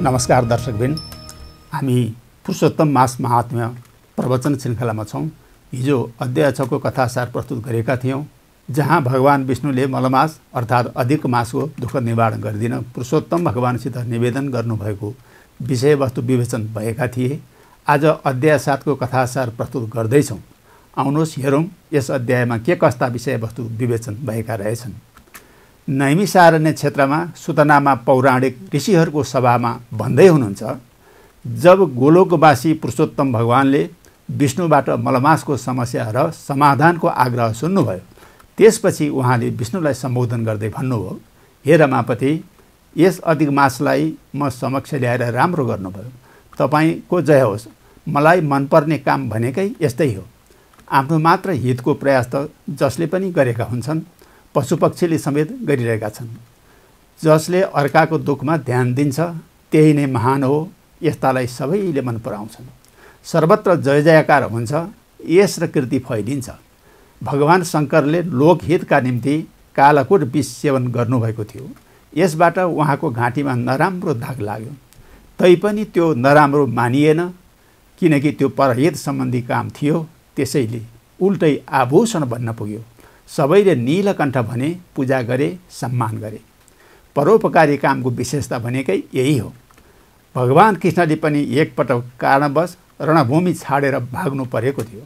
नमस्कार दर्शकबिन हामी पुरुषोत्तम मास महात्म्य प्रवचन श्रृङ्खलामा छौँ हिजो अध्याय छको कथासार प्रस्तुत गरेका थियौँ जहाँ भगवान् विष्णुले मलमास अर्थात् अधिक मासको दुःख निवारण गरिदिन पुरुषोत्तम भगवान्सित निवेदन गर्नुभएको विषयवस्तु विवेचन भएका थिए आज अध्याय सातको कथासार प्रस्तुत गर्दैछौँ आउनुहोस् हेरौँ यस अध्यायमा के कस्ता विषयवस्तु विवेचन भएका रहेछन् नैमिसारण्य क्षेत्रमा सुतनामा पौराणिक ऋषिहरूको सभामा भन्दै हुनुहुन्छ जब गोलोकवासी पुरुषोत्तम भगवान्ले विष्णुबाट मलमासको समस्या र समाधानको आग्रह सुन्नुभयो त्यसपछि उहाँले विष्णुलाई सम्बोधन गर्दै भन्नुभयो हे रमापति यस अधिक मासलाई म समक्ष ल्याएर राम्रो गर्नुभयो तपाईँको जय होस् मलाई मनपर्ने काम भनेकै यस्तै हो आफ्नो मात्र हितको प्रयास त जसले पनि गरेका हुन्छन् पशुपक्षीले समेत गरिरहेका छन् जसले अर्काको दुःखमा ध्यान दिन्छ त्यही नै महान हो यस्तालाई सबैले मन पराउँछन् सर्वत्र जय जयकार हुन्छ यस र कृति फैलिन्छ भगवान् शङ्करले लोकहितका निम्ति कालकुट विष सेवन गर्नुभएको थियो यसबाट उहाँको घाँटीमा नराम्रो धाक लाग्यो तैपनि त्यो नराम्रो मानिएन किनकि त्यो परहित सम्बन्धी काम थियो त्यसैले उल्टै आभूषण बन्न पुग्यो सबैले नीलकण्ठ भने पूजा गरे सम्मान गरे परोपकारी कामको विशेषता भनेकै यही हो भगवान् कृष्णले पनि एकपटक कारणवश रणभूमि छाडेर भाग्नु परेको थियो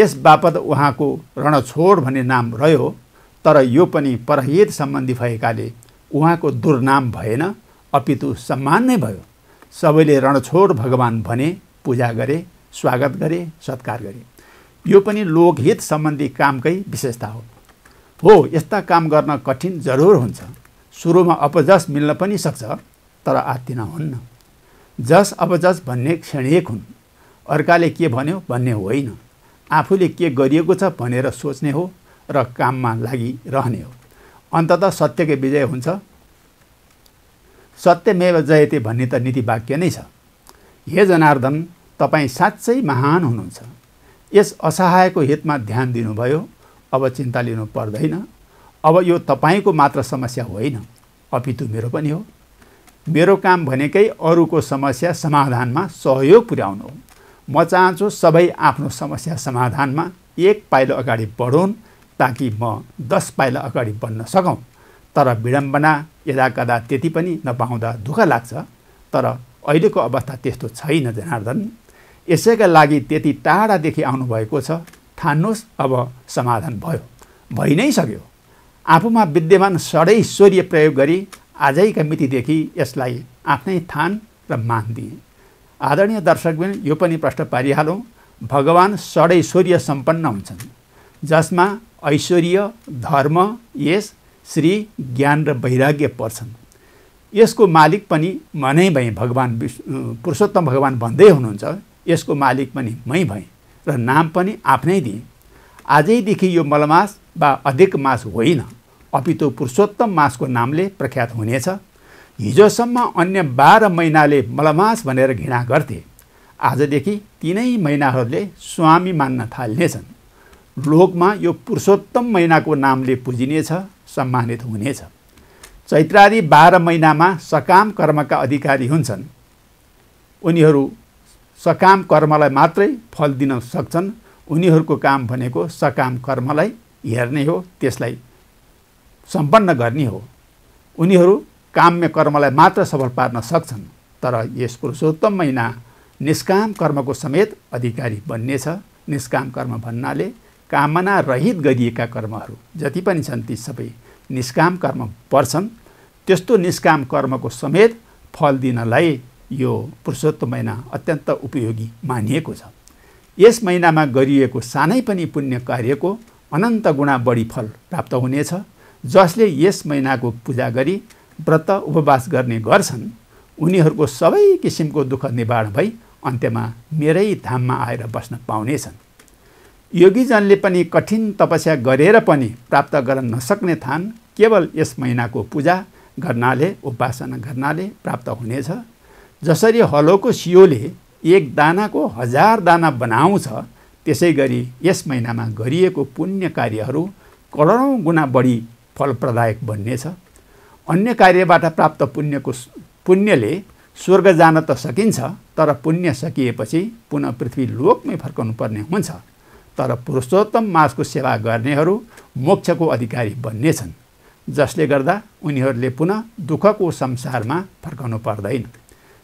यस बापत उहाँको रणछोड भन्ने नाम रह्यो तर यो पनि परहित सम्बन्धी भएकाले उहाँको दुर्नाम भएन अपितु सम्मान नै भयो सबैले रणछोड भगवान् भने पूजा गरे स्वागत गरे सत्कार गरे यो पनि लोकहित सम्बन्धी कामकै विशेषता हो हो यस्ता काम गर्न कठिन जरुर हुन्छ सुरुमा अपजस मिल्न पनि सक्छ तर आत्तिन हुन्न जस अपजस भन्ने क्षणिक हुन् अर्काले के भन्यो भन्ने होइन आफूले के गरिएको छ भनेर सोच्ने हो र काममा लागिरहने हो अन्तत सत्यकै विजय हुन्छ सत्यमेव जयते भन्ने त नीति वाक्य नै छ हे जनार्दन तपाईँ साँच्चै महान हुनुहुन्छ यस असहायको हितमा ध्यान दिनुभयो अब चिन्ता लिनु पर्दैन अब यो तपाईँको मात्र समस्या होइन अपितु मेरो पनि हो मेरो काम भनेकै अरूको समस्या समाधानमा सहयोग पुर्याउनु हो म चाहन्छु सबै आफ्नो समस्या समाधानमा एक पाइलो अगाडि बढुन् ताकि म दस पाइला अगाडि बढ्न सकौँ तर विडम्बना यदाकदा त्यति पनि नपाउँदा दुःख लाग्छ तर अहिलेको अवस्था त्यस्तो छैन जनार्दन यसैका लागि त्यति टाढादेखि आउनुभएको छ ठान्नुहोस् अब समाधान भयो भइ नै सक्यो आफूमा विद्यमान सडै स्वर्य प्रयोग गरी आजैका मितिदेखि यसलाई आफ्नै थान र मान दिए आदरणीय दर्शकबिन यो पनि प्रश्न पारिहालौँ भगवान् सूर्य सम्पन्न हुन्छन् जसमा ऐश्वर्य धर्म यस श्री ज्ञान र वैराग्य पर्छन् यसको मालिक पनि मनै भए भगवान् विष्णु पुरुषोत्तम भगवान् भन्दै हुनुहुन्छ यसको मालिक पनि मै भएँ र नाम पनि आफ्नै दिएँ आजैदेखि यो मलमास वा अधिक मास होइन अपितो पुरुषोत्तम मासको नामले प्रख्यात हुनेछ हिजोसम्म अन्य बाह्र महिनाले मलमास भनेर घृणा गर्थे आजदेखि तिनै महिनाहरूले स्वामी मान्न थाल्नेछन् लोकमा यो पुरुषोत्तम महिनाको नामले पुजिनेछ सम्मानित हुनेछ चैत्रादी बाह्र महिनामा सकाम कर्मका अधिकारी हुन्छन् उनीहरू सकाम कर्मलाई मात्रै फल दिन सक्छन् उनीहरूको काम भनेको सकाम कर्मलाई हेर्ने हो त्यसलाई सम्पन्न गर्ने हो उनीहरू काम्य कर्मलाई मात्र सफल पार्न सक्छन् तर यस पुरुषोत्तम महिना निष्काम कर्मको समेत अधिकारी बन्नेछ निष्काम कर्म भन्नाले कामना रहित गरिएका कर्महरू जति पनि छन् ती सबै निष्काम कर्म पर्छन् त्यस्तो निष्काम कर्मको समेत फल दिनलाई यो पुरुषोत्तम महिना अत्यन्त उपयोगी मानिएको छ यस महिनामा गरिएको सानै पनि पुण्य कार्यको अनन्त गुणा बढी फल प्राप्त हुनेछ जसले यस महिनाको पूजा गरी व्रत उपवास गर्ने गर्छन् उनीहरूको सबै किसिमको दुःख निवारण भई अन्त्यमा मेरै धाममा आएर बस्न पाउनेछन् योगीजनले पनि कठिन तपस्या गरेर पनि प्राप्त गर्न नसक्ने थान केवल यस महिनाको पूजा गर्नाले उपासना गर्नाले प्राप्त हुनेछ जसरी हलोको सियोले एक दानाको हजार दाना बनाउँछ त्यसै गरी यस महिनामा गरिएको पुण्य कार्यहरू करोडौँ गुणा बढी फलप्रदायक बन्नेछ अन्य कार्यबाट प्राप्त पुण्यको पुण्यले स्वर्ग जान त सकिन्छ तर पुण्य सकिएपछि पुनः पृथ्वी लोकमै पर्ने हुन्छ तर पुरुषोत्तम मासको सेवा गर्नेहरू मोक्षको अधिकारी बन्नेछन् जसले गर्दा उनीहरूले पुनः दुःखको संसारमा फर्काउनु पर्दैन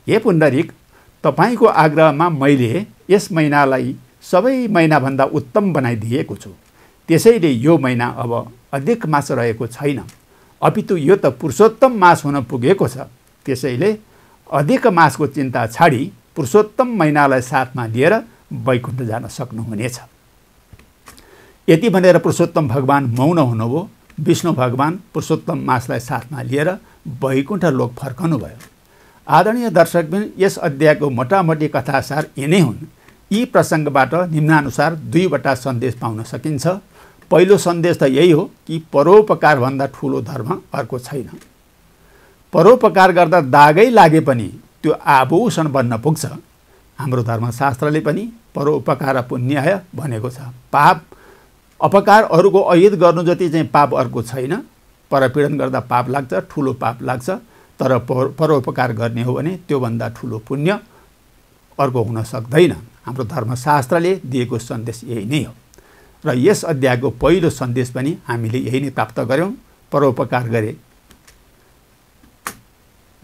हे पुण्डरिक तपाईँको आग्रहमा मैले यस महिनालाई सबै महिनाभन्दा उत्तम बनाइदिएको छु त्यसैले यो महिना अब अधिक मास रहेको छैन अपितु यो त पुरुषोत्तम मास हुन पुगेको छ त्यसैले अधिक मासको चिन्ता छाडी पुरुषोत्तम महिनालाई साथमा लिएर वैकुण्ठ जान सक्नुहुनेछ यति भनेर पुरुषोत्तम भगवान् मौन हुनुभयो विष्णु भगवान् पुरुषोत्तम मासलाई साथमा लिएर वैकुण्ठ लोक फर्कनुभयो आदरणीय दर्शकबिन यस अध्यायको मोटामोटी कथासार यिनै हुन् यी प्रसङ्गबाट निम्नानुसार दुईवटा सन्देश पाउन सकिन्छ पहिलो सन्देश त यही हो कि परोपकारभन्दा ठुलो धर्म अर्को छैन परोपकार गर्दा दागै लागे पनि त्यो आभूषण बन्न पुग्छ हाम्रो धर्मशास्त्रले पनि परोपकार पुण्याय भनेको छ पाप अपकार अरूको अहित गर्नु जति चाहिँ पाप अर्को छैन परपीडन गर्दा पाप लाग्छ ठुलो पाप लाग्छ तर पर परोपकार गर्ने हो भने त्योभन्दा ठुलो पुण्य अर्को हुन सक्दैन हाम्रो धर्मशास्त्रले दिएको सन्देश यही नै हो र यस अध्यायको पहिलो सन्देश पनि हामीले यही नै प्राप्त गऱ्यौँ परोपकार गरे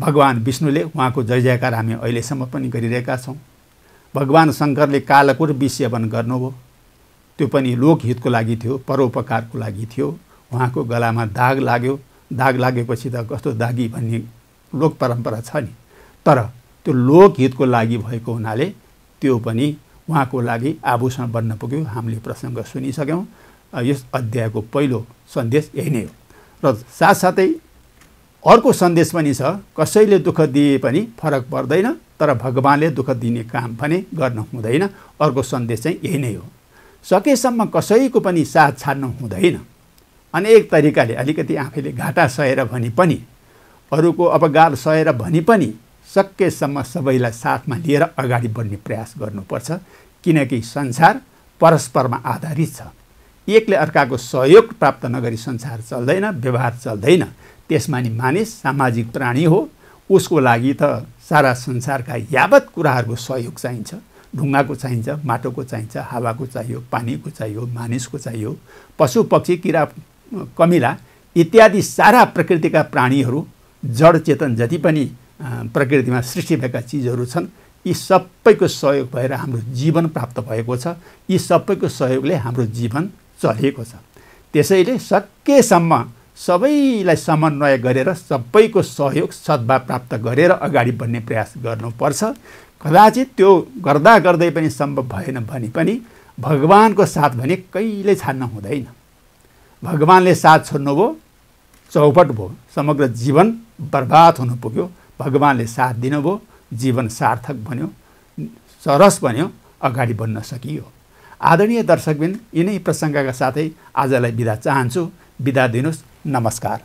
भगवान् विष्णुले उहाँको जय जयकार हामी अहिलेसम्म पनि गरिरहेका छौँ भगवान् शङ्करले कालकुर विसेवन गर्नुभयो त्यो पनि लोकहितको लागि थियो परोपकारको लागि थियो उहाँको गलामा दाग लाग्यो दाग लागेपछि त कस्तो दागी भन्ने लोक परम्परा छ नि तर त्यो लोकहितको लागि भएको हुनाले त्यो पनि उहाँको लागि आभूषण बन्न पुग्यो हामीले प्रसङ्ग सुनिसक्यौँ यस अध्यायको पहिलो सन्देश यही नै हो र साथसाथै अर्को सन्देश पनि छ कसैले दुःख दिए पनि फरक पर्दैन तर भगवान्ले दुःख दिने काम पनि गर्न हुँदैन अर्को सन्देश चाहिँ यही नै हो सकेसम्म कसैको पनि साथ छाड्नु हुँदैन अनेक तरिकाले अलिकति आफैले घाटा सहेर भने पनि अरूको अपगार सहेर भने पनि सकेसम्म सबैलाई साथमा लिएर अगाडि बढ्ने प्रयास गर्नुपर्छ किनकि संसार परस्परमा आधारित छ एकले अर्काको सहयोग प्राप्त नगरी संसार चल्दैन व्यवहार चल्दैन त्यसमा नि मानिस सामाजिक प्राणी हो उसको लागि त सारा संसारका यावत कुराहरूको सहयोग चाहिन्छ ढुङ्गाको चाहिन्छ माटोको चाहिन्छ हावाको चाहियो पानीको चाहियो मानिसको चाहियो पशु पक्षी किरा कमिला इत्यादि सारा प्रकृतिका प्राणीहरू जड चेतन जति पनि प्रकृतिमा सृष्टि भएका चिजहरू छन् यी सबैको सहयोग भएर हाम्रो जीवन प्राप्त भएको छ यी सबैको सहयोगले हाम्रो जीवन चलेको छ त्यसैले सकेसम्म सबैलाई समन्वय गरेर सबैको सहयोग सद्भाव प्राप्त गरेर अगाडि बढ्ने प्रयास गर्नुपर्छ कदाचित त्यो गर्दा गर्दै पनि सम्भव भएन भने पनि भगवान्को साथ भने कहिल्यै छान्न हुँदैन भगवानले साथ छोड्नुभयो चौपट भयो समग्र जीवन बर्बाद हुनु पुग्यो भगवान्ले साथ दिनुभयो जीवन सार्थक बन्यो सरस बन्यो अगाडि बढ्न सकियो आदरणीय दर्शकबिन यिनै प्रसङ्गका साथै आजलाई बिदा चाहन्छु बिदा दिनुहोस् नमस्कार